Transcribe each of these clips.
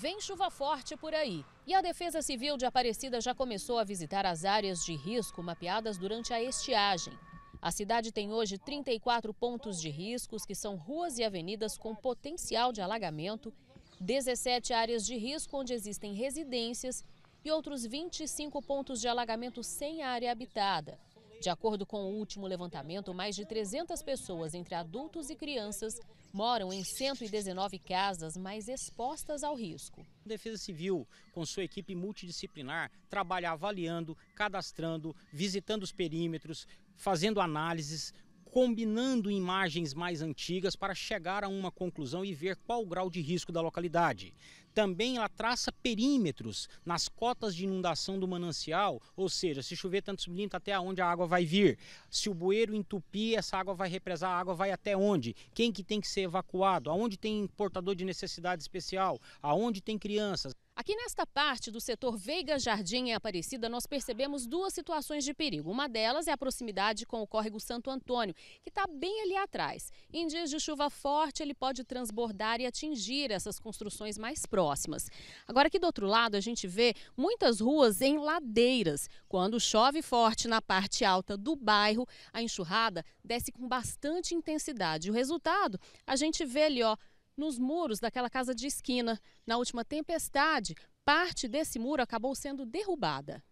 Vem chuva forte por aí. E a Defesa Civil de Aparecida já começou a visitar as áreas de risco mapeadas durante a estiagem. A cidade tem hoje 34 pontos de riscos, que são ruas e avenidas com potencial de alagamento, 17 áreas de risco onde existem residências e outros 25 pontos de alagamento sem área habitada. De acordo com o último levantamento, mais de 300 pessoas, entre adultos e crianças, moram em 119 casas mais expostas ao risco. A Defesa Civil, com sua equipe multidisciplinar, trabalha avaliando, cadastrando, visitando os perímetros, fazendo análises, combinando imagens mais antigas para chegar a uma conclusão e ver qual o grau de risco da localidade. Também ela traça perímetros nas cotas de inundação do manancial, ou seja, se chover tantos milímetros, tá até onde a água vai vir. Se o bueiro entupir, essa água vai represar, a água vai até onde? Quem que tem que ser evacuado? Aonde tem portador de necessidade especial? Aonde tem crianças? Aqui nesta parte do setor Veiga Jardim em Aparecida, nós percebemos duas situações de perigo. Uma delas é a proximidade com o córrego Santo Antônio, que está bem ali atrás. Em dias de chuva forte, ele pode transbordar e atingir essas construções mais próximas próximas. Agora, aqui do outro lado, a gente vê muitas ruas em ladeiras. Quando chove forte na parte alta do bairro, a enxurrada desce com bastante intensidade. O resultado, a gente vê ali, ó, nos muros daquela casa de esquina. Na última tempestade, parte desse muro acabou sendo derrubada.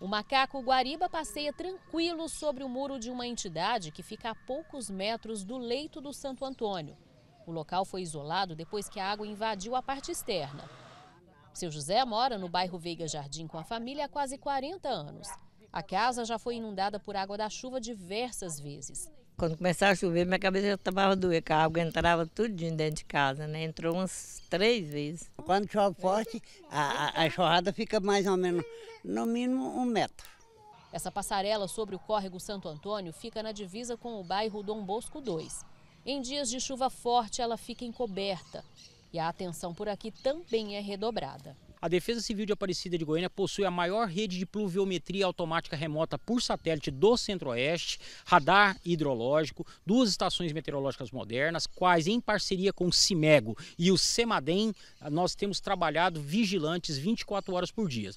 O macaco guariba passeia tranquilo sobre o muro de uma entidade que fica a poucos metros do leito do Santo Antônio. O local foi isolado depois que a água invadiu a parte externa. Seu José mora no bairro Veiga Jardim com a família há quase 40 anos. A casa já foi inundada por água da chuva diversas vezes. Quando começava a chover, minha cabeça já estava doendo, a água entrava tudo dentro de casa, né? Entrou umas três vezes. Quando chove forte, a, a chorrada fica mais ou menos, no mínimo, um metro. Essa passarela sobre o córrego Santo Antônio fica na divisa com o bairro Dom Bosco II. Em dias de chuva forte, ela fica encoberta. E a atenção por aqui também é redobrada. A Defesa Civil de Aparecida de Goiânia possui a maior rede de pluviometria automática remota por satélite do Centro-Oeste, radar hidrológico, duas estações meteorológicas modernas, quais em parceria com o CIMEGO e o SEMADEM, nós temos trabalhado vigilantes 24 horas por dia.